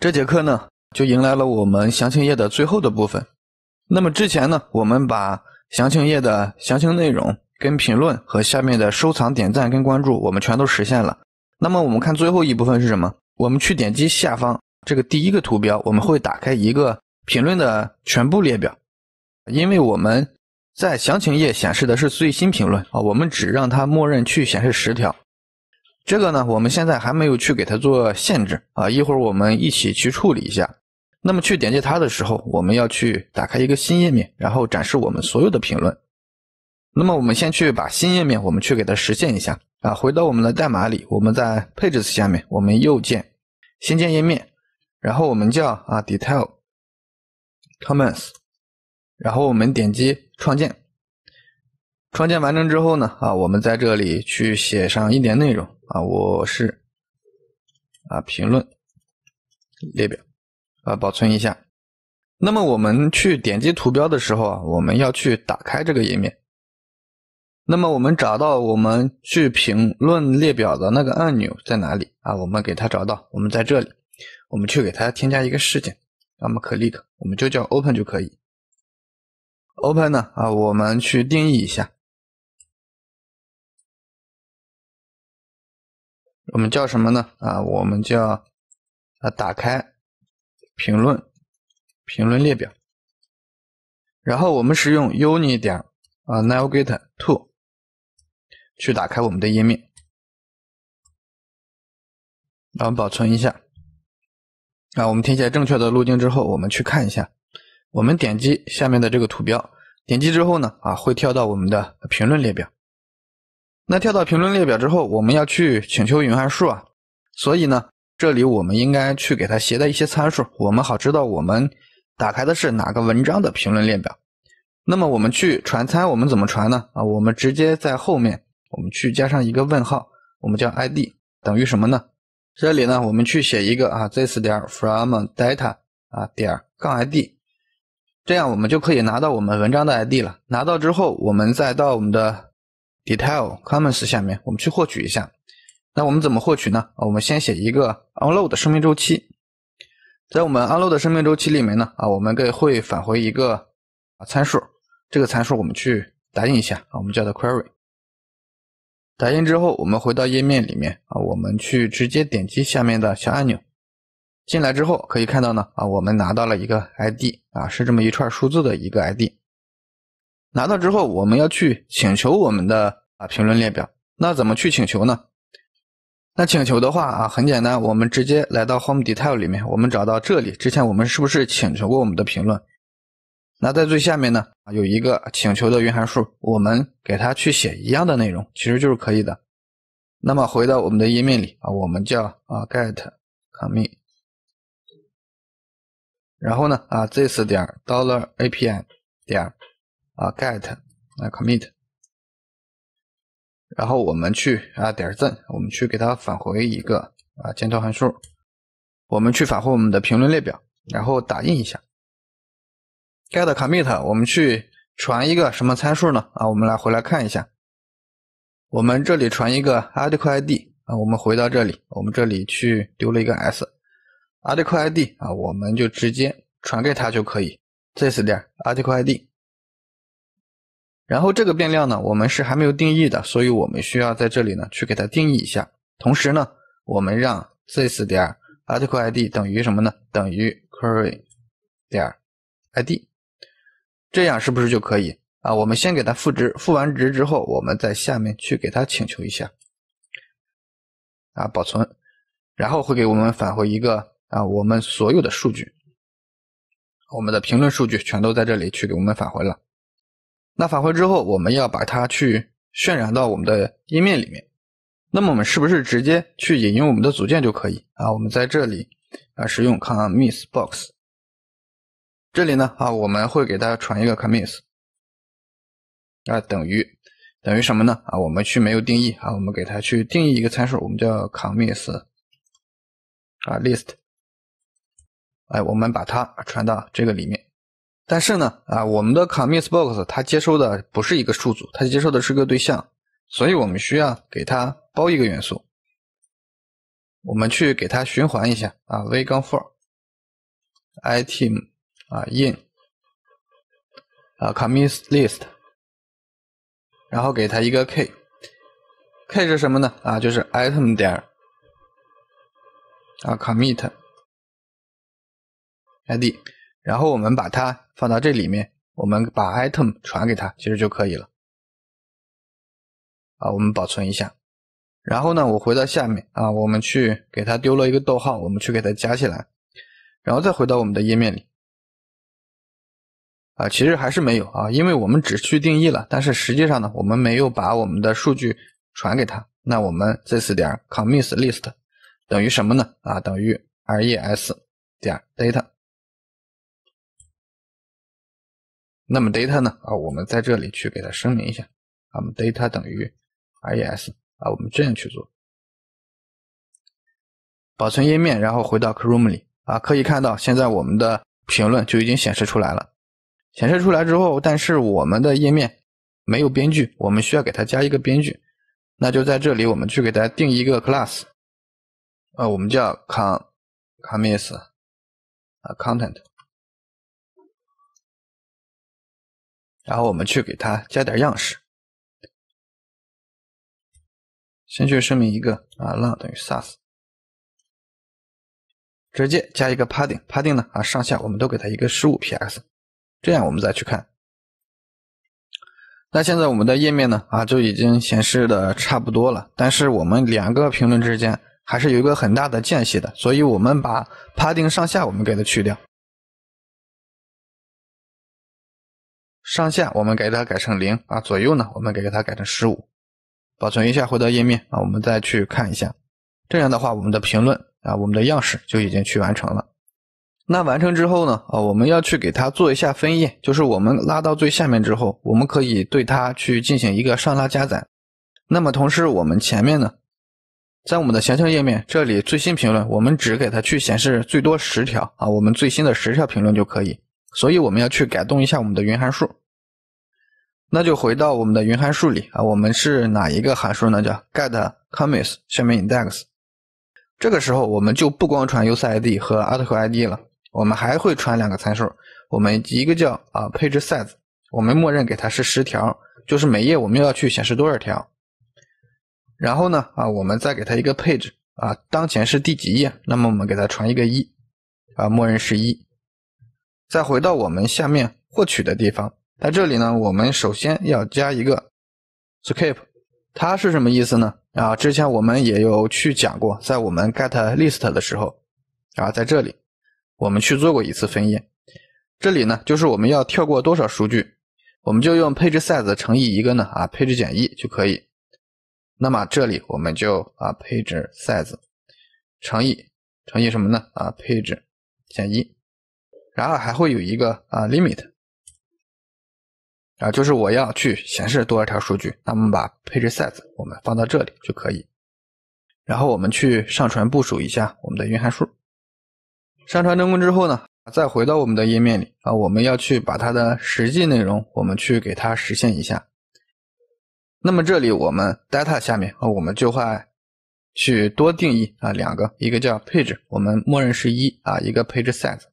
这节课呢，就迎来了我们详情页的最后的部分。那么之前呢，我们把详情页的详情内容、跟评论和下面的收藏、点赞跟关注，我们全都实现了。那么我们看最后一部分是什么？我们去点击下方这个第一个图标，我们会打开一个评论的全部列表。因为我们在详情页显示的是最新评论啊，我们只让它默认去显示十条。这个呢，我们现在还没有去给它做限制啊。一会儿我们一起去处理一下。那么去点击它的时候，我们要去打开一个新页面，然后展示我们所有的评论。那么我们先去把新页面，我们去给它实现一下啊。回到我们的代码里，我们在 Pages 下面，我们右键，新建页面，然后我们叫啊 detail comments，然后我们点击创建。创建完成之后呢，啊，我们在这里去写上一点内容啊，我是啊评论列表啊，保存一下。那么我们去点击图标的时候啊，我们要去打开这个页面。那么我们找到我们去评论列表的那个按钮在哪里啊？我们给它找到，我们在这里，我们去给它添加一个事件，那么 click，我们就叫 open 就可以。open 呢啊，我们去定义一下。我们叫什么呢？啊，我们叫啊，打开评论评论列表，然后我们使用 uni 点啊 navigate to w 去打开我们的页面，然后保存一下。那我们填写正确的路径之后，我们去看一下。我们点击下面的这个图标，点击之后呢，啊，会跳到我们的评论列表。那跳到评论列表之后，我们要去请求云函数啊，所以呢，这里我们应该去给它携带一些参数，我们好知道我们打开的是哪个文章的评论列表。那么我们去传参，我们怎么传呢？啊，我们直接在后面我们去加上一个问号，我们叫 id 等于什么呢？这里呢，我们去写一个啊，this 点 from data 啊点杠 id，这样我们就可以拿到我们文章的 id 了。拿到之后，我们再到我们的。detail comments 下面，我们去获取一下。那我们怎么获取呢？我们先写一个 u n l o a d 的生命周期，在我们 u n l o a d 的生命周期里面呢，啊，我们给会返回一个参数，这个参数我们去打印一下，啊，我们叫它 query。打印之后，我们回到页面里面，啊，我们去直接点击下面的小按钮，进来之后可以看到呢，啊，我们拿到了一个 ID，啊，是这么一串数字的一个 ID。拿到之后，我们要去请求我们的啊评论列表。那怎么去请求呢？那请求的话啊，很简单，我们直接来到 home detail 里面，我们找到这里。之前我们是不是请求过我们的评论？那在最下面呢，有一个请求的云函数，我们给它去写一样的内容，其实就是可以的。那么回到我们的页面里啊，我们叫啊 get c o m m i n t 然后呢啊 this 点 dollar api 点。啊，get，啊，commit，然后我们去啊点正，我们去给它返回一个啊箭头函数，我们去返回我们的评论列表，然后打印一下。get，commit，我们去传一个什么参数呢？啊，我们来回来看一下，我们这里传一个 article_id 啊，我们回到这里，我们这里去丢了一个 s，article_id 啊，我们就直接传给他就可以，this 点 article_id。然后这个变量呢，我们是还没有定义的，所以我们需要在这里呢去给它定义一下。同时呢，我们让 this 点 article ID 等于什么呢？等于 c u r r y 点 ID，这样是不是就可以啊？我们先给它赋值，赋完值之后，我们在下面去给它请求一下，啊，保存，然后会给我们返回一个啊，我们所有的数据，我们的评论数据全都在这里去给我们返回了。那返回之后，我们要把它去渲染到我们的页面里面。那么我们是不是直接去引用我们的组件就可以啊？我们在这里啊，使用 c o m m i t s box。这里呢啊，我们会给它传一个 c o m m i t s 啊，等于等于什么呢啊？我们去没有定义啊，我们给它去定义一个参数，我们叫 c o m m i t s 啊 list。哎，我们把它传到这个里面。但是呢，啊，我们的 commit box 它接收的不是一个数组，它接收的是个对象，所以我们需要给它包一个元素。我们去给它循环一下，啊，v. 杠 for item 啊 in 啊 commit list，然后给它一个 k，k 是什么呢？啊，就是 item 点啊 commit id。然后我们把它放到这里面，我们把 item 传给它，其实就可以了。啊，我们保存一下。然后呢，我回到下面啊，我们去给它丢了一个逗号，我们去给它加起来。然后再回到我们的页面里，啊，其实还是没有啊，因为我们只去定义了，但是实际上呢，我们没有把我们的数据传给它。那我们这次点 commit list 等于什么呢？啊，等于 res 点 data。那么 data 呢？啊，我们在这里去给它声明一下，啊，我们 data 等于 i s 啊，我们这样去做，保存页面，然后回到 Chrome 里啊，可以看到现在我们的评论就已经显示出来了。显示出来之后，但是我们的页面没有编剧，我们需要给它加一个编剧，那就在这里，我们去给它定一个 class，呃，我们叫 com comments content。然后我们去给它加点样式，先去声明一个啊 l n 等于 sas，直接加一个 padding，padding 呢啊上下我们都给它一个十五 px，这样我们再去看，那现在我们的页面呢啊就已经显示的差不多了，但是我们两个评论之间还是有一个很大的间隙的，所以我们把 padding 上下我们给它去掉。上下我们给它改成零啊，左右呢我们给它改成十五，保存一下，回到页面啊，我们再去看一下。这样的话，我们的评论啊，我们的样式就已经去完成了。那完成之后呢，啊，我们要去给它做一下分页，就是我们拉到最下面之后，我们可以对它去进行一个上拉加载。那么同时，我们前面呢，在我们的详情页面这里，最新评论我们只给它去显示最多十条啊，我们最新的十条评论就可以。所以我们要去改动一下我们的云函数，那就回到我们的云函数里啊，我们是哪一个函数呢？叫 get comments 下面 index。这个时候我们就不光传 user id 和 article id 了，我们还会传两个参数，我们一个叫啊配置 size，我们默认给它是十条，就是每页我们要去显示多少条。然后呢啊，我们再给它一个配置啊，当前是第几页，那么我们给它传一个一啊，默认是一。再回到我们下面获取的地方，在这里呢，我们首先要加一个 skip，它是什么意思呢？啊，之前我们也有去讲过，在我们 get list 的时候，啊，在这里我们去做过一次分页，这里呢就是我们要跳过多少数据，我们就用配置 size 乘以一个呢，啊，配置减一就可以。那么这里我们就啊，配置 size 乘以乘以什么呢？啊，配置减一。然后还会有一个啊 limit，啊就是我要去显示多少条数据。那我们把配置 size 我们放到这里就可以。然后我们去上传部署一下我们的云函数。上传成功之后呢，再回到我们的页面里啊，我们要去把它的实际内容我们去给它实现一下。那么这里我们 data 下面啊，我们就会去多定义啊两个，一个叫配置，我们默认是一啊，一个配置 size。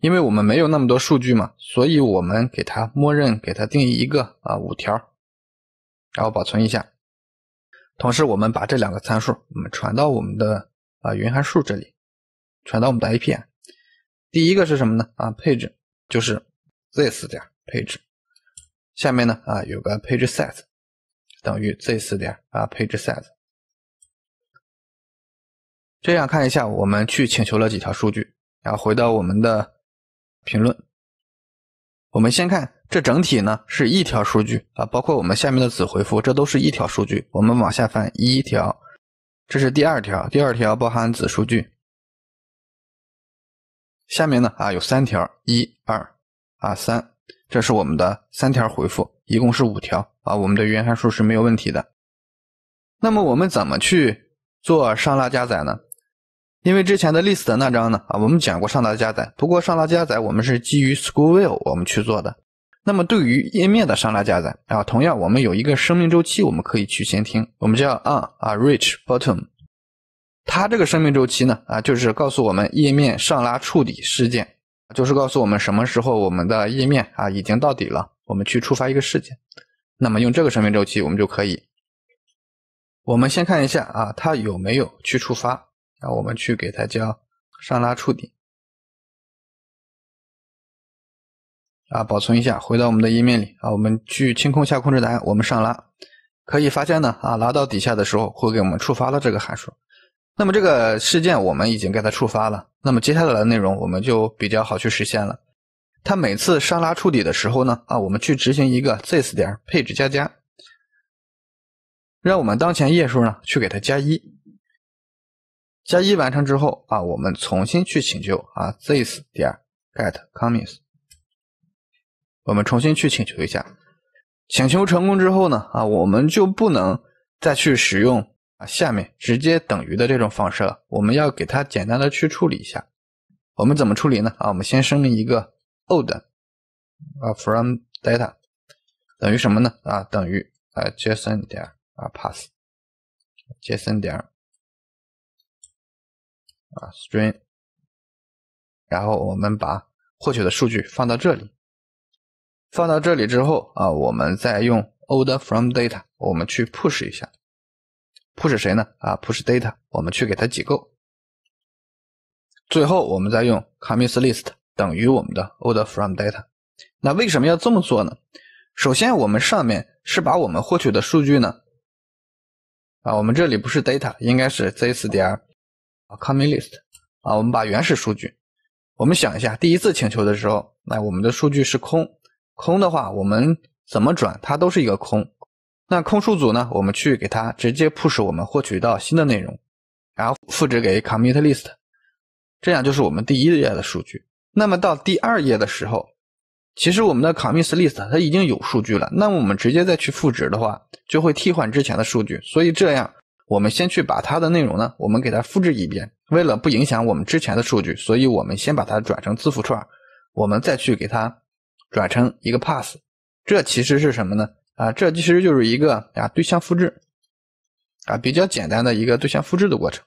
因为我们没有那么多数据嘛，所以我们给它默认给它定义一个啊五条，然后保存一下。同时，我们把这两个参数我们传到我们的啊云函数这里，传到我们的 API。第一个是什么呢？啊，配置就是 this 点配置。下面呢啊有个配置 size 等于 this 点啊配置 size。这样看一下，我们去请求了几条数据，然后回到我们的。评论，我们先看这整体呢是一条数据啊，包括我们下面的子回复，这都是一条数据。我们往下翻一条，这是第二条，第二条包含子数据。下面呢啊有三条，一、二、啊三，这是我们的三条回复，一共是五条啊。我们的原函数是没有问题的。那么我们怎么去做上拉加载呢？因为之前的 l i s 的那章呢啊，我们讲过上拉加载，不过上拉加载我们是基于 s c h o l l v i e 我们去做的。那么对于页面的上拉加载啊，同样我们有一个生命周期，我们可以去先听，我们叫 on 啊 reach bottom。它这个生命周期呢啊，就是告诉我们页面上拉触底事件，就是告诉我们什么时候我们的页面啊已经到底了，我们去触发一个事件。那么用这个生命周期，我们就可以。我们先看一下啊，它有没有去触发。然后我们去给它叫上拉触底，啊，保存一下，回到我们的页面里啊，我们去清空下控制台，我们上拉，可以发现呢，啊，拉到底下的时候会给我们触发了这个函数。那么这个事件我们已经给它触发了，那么接下来的内容我们就比较好去实现了。它每次上拉触底的时候呢，啊，我们去执行一个 this 点配置加加，让我们当前页数呢去给它加一。加一完成之后啊，我们重新去请求啊，this 点 get comments。我们重新去请求一下，请求成功之后呢，啊，我们就不能再去使用啊下面直接等于的这种方式了，我们要给它简单的去处理一下。我们怎么处理呢？啊，我们先声明一个 old 啊 from data 等于什么呢？啊，等于啊 json 点啊 pass json 点啊，string，然后我们把获取的数据放到这里，放到这里之后啊，我们再用 old from data，我们去 push 一下，push 谁呢？啊，push data，我们去给它解构，最后我们再用 comms list 等于我们的 old from data，那为什么要这么做呢？首先，我们上面是把我们获取的数据呢，啊，我们这里不是 data，应该是 z s 点啊，commit list，啊，我们把原始数据，我们想一下，第一次请求的时候，那我们的数据是空，空的话，我们怎么转，它都是一个空，那空数组呢，我们去给它直接 push，我们获取到新的内容，然后复制给 commit list，这样就是我们第一页的数据。那么到第二页的时候，其实我们的 commit list 它已经有数据了，那么我们直接再去复制的话，就会替换之前的数据，所以这样。我们先去把它的内容呢，我们给它复制一遍。为了不影响我们之前的数据，所以我们先把它转成字符串，我们再去给它转成一个 pass。这其实是什么呢？啊，这其实就是一个啊对象复制，啊比较简单的一个对象复制的过程。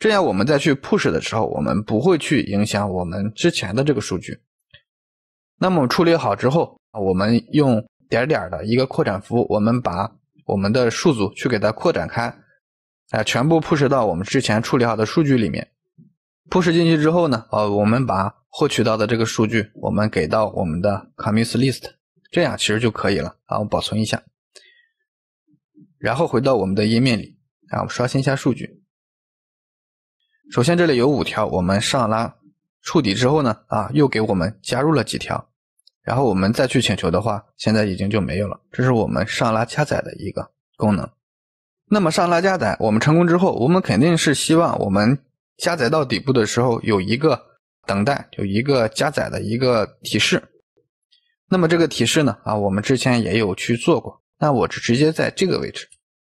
这样我们再去 push 的时候，我们不会去影响我们之前的这个数据。那么处理好之后，我们用点点的一个扩展服务，我们把。我们的数组去给它扩展开，啊，全部铺 h 到我们之前处理好的数据里面。铺 h 进去之后呢，呃，我们把获取到的这个数据，我们给到我们的 c o m m i n t s list，这样其实就可以了。啊，我保存一下。然后回到我们的页面里，啊，我们刷新一下数据。首先这里有五条，我们上拉触底之后呢，啊，又给我们加入了几条。然后我们再去请求的话，现在已经就没有了。这是我们上拉加载的一个功能。那么上拉加载，我们成功之后，我们肯定是希望我们加载到底部的时候有一个等待，有一个加载的一个提示。那么这个提示呢？啊，我们之前也有去做过。那我直接在这个位置，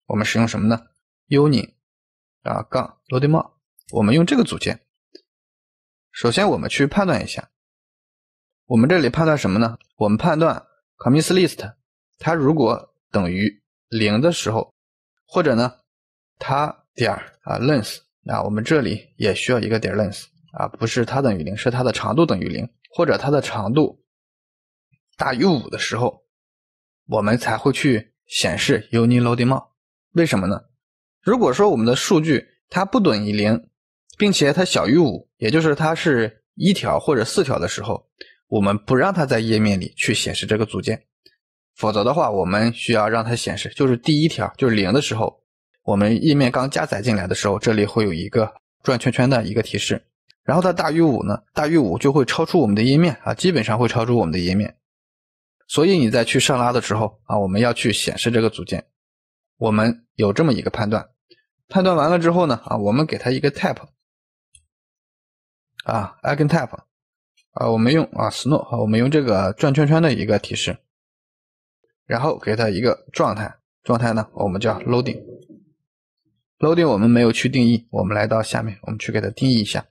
我们使用什么呢？uni，啊杠 loading 帽，我们用这个组件。首先我们去判断一下。我们这里判断什么呢？我们判断 c o m m i t s list，它如果等于零的时候，或者呢，它点啊 length 啊，我们这里也需要一个点 length 啊，不是它等于零，是它的长度等于零，或者它的长度大于五的时候，我们才会去显示 unloading i 吗？为什么呢？如果说我们的数据它不等于零，并且它小于五，也就是它是一条或者四条的时候。我们不让它在页面里去显示这个组件，否则的话，我们需要让它显示。就是第一条，就是零的时候，我们页面刚加载进来的时候，这里会有一个转圈圈的一个提示。然后它大于五呢，大于五就会超出我们的页面啊，基本上会超出我们的页面。所以你在去上拉的时候啊，我们要去显示这个组件。我们有这么一个判断，判断完了之后呢啊，我们给它一个 tap 啊，挨 n tap。啊，我们用啊，snow，我们用这个转圈圈的一个提示，然后给它一个状态，状态呢，我们叫 loading，loading 我们没有去定义，我们来到下面，我们去给它定义一下，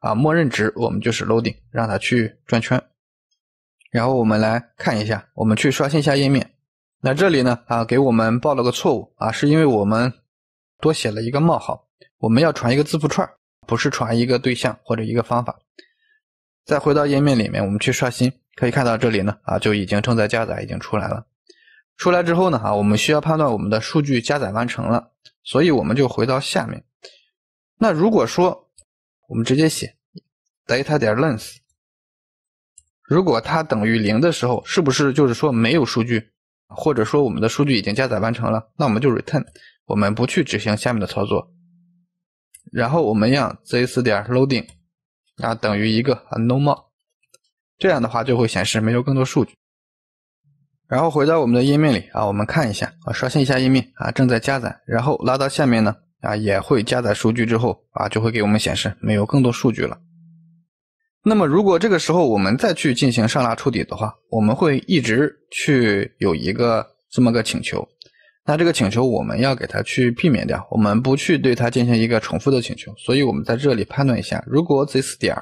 啊，默认值我们就是 loading，让它去转圈，然后我们来看一下，我们去刷新一下页面，那这里呢，啊，给我们报了个错误，啊，是因为我们多写了一个冒号，我们要传一个字符串，不是传一个对象或者一个方法。再回到页面里面，我们去刷新，可以看到这里呢啊，就已经正在加载，已经出来了。出来之后呢啊，我们需要判断我们的数据加载完成了，所以我们就回到下面。那如果说我们直接写 data.length，如果它等于零的时候，是不是就是说没有数据，或者说我们的数据已经加载完成了？那我们就 return，我们不去执行下面的操作。然后我们让 z s 点 l o a d i n g 啊，等于一个啊，no more，这样的话就会显示没有更多数据。然后回到我们的页面里啊，我们看一下啊，刷新一下页面啊，正在加载，然后拉到下面呢啊，也会加载数据之后啊，就会给我们显示没有更多数据了。那么如果这个时候我们再去进行上拉触底的话，我们会一直去有一个这么个请求。那这个请求我们要给它去避免掉，我们不去对它进行一个重复的请求，所以我们在这里判断一下，如果 this 点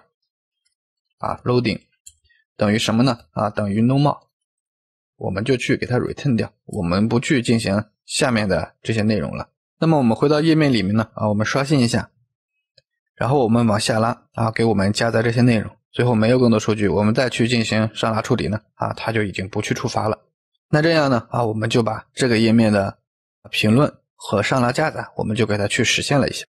啊 loading 等于什么呢？啊，等于 normal，我们就去给它 return 掉，我们不去进行下面的这些内容了。那么我们回到页面里面呢，啊，我们刷新一下，然后我们往下拉，啊，给我们加载这些内容，最后没有更多数据，我们再去进行上拉处理呢，啊，它就已经不去触发了。那这样呢？啊，我们就把这个页面的评论和上拉加载，我们就给它去实现了一下。